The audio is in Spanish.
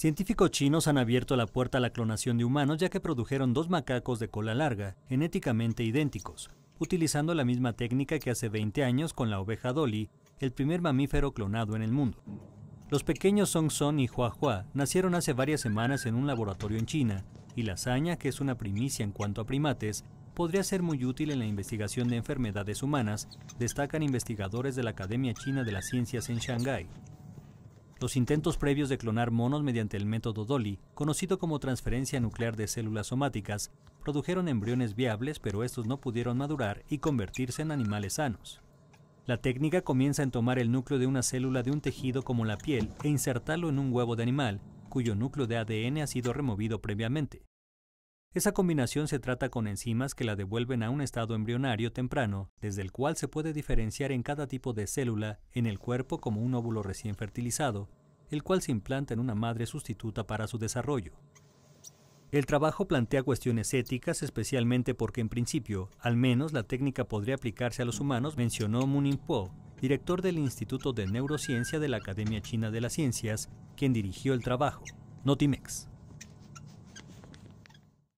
Científicos chinos han abierto la puerta a la clonación de humanos ya que produjeron dos macacos de cola larga, genéticamente idénticos, utilizando la misma técnica que hace 20 años con la oveja Dolly, el primer mamífero clonado en el mundo. Los pequeños Song Song y Hua Hua nacieron hace varias semanas en un laboratorio en China, y la hazaña, que es una primicia en cuanto a primates, podría ser muy útil en la investigación de enfermedades humanas, destacan investigadores de la Academia China de las Ciencias en Shanghái. Los intentos previos de clonar monos mediante el método Dolly, conocido como transferencia nuclear de células somáticas, produjeron embriones viables, pero estos no pudieron madurar y convertirse en animales sanos. La técnica comienza en tomar el núcleo de una célula de un tejido como la piel e insertarlo en un huevo de animal, cuyo núcleo de ADN ha sido removido previamente. Esa combinación se trata con enzimas que la devuelven a un estado embrionario temprano, desde el cual se puede diferenciar en cada tipo de célula en el cuerpo como un óvulo recién fertilizado, el cual se implanta en una madre sustituta para su desarrollo. El trabajo plantea cuestiones éticas, especialmente porque en principio, al menos la técnica podría aplicarse a los humanos, mencionó Munin Po, director del Instituto de Neurociencia de la Academia China de las Ciencias, quien dirigió el trabajo. Notimex.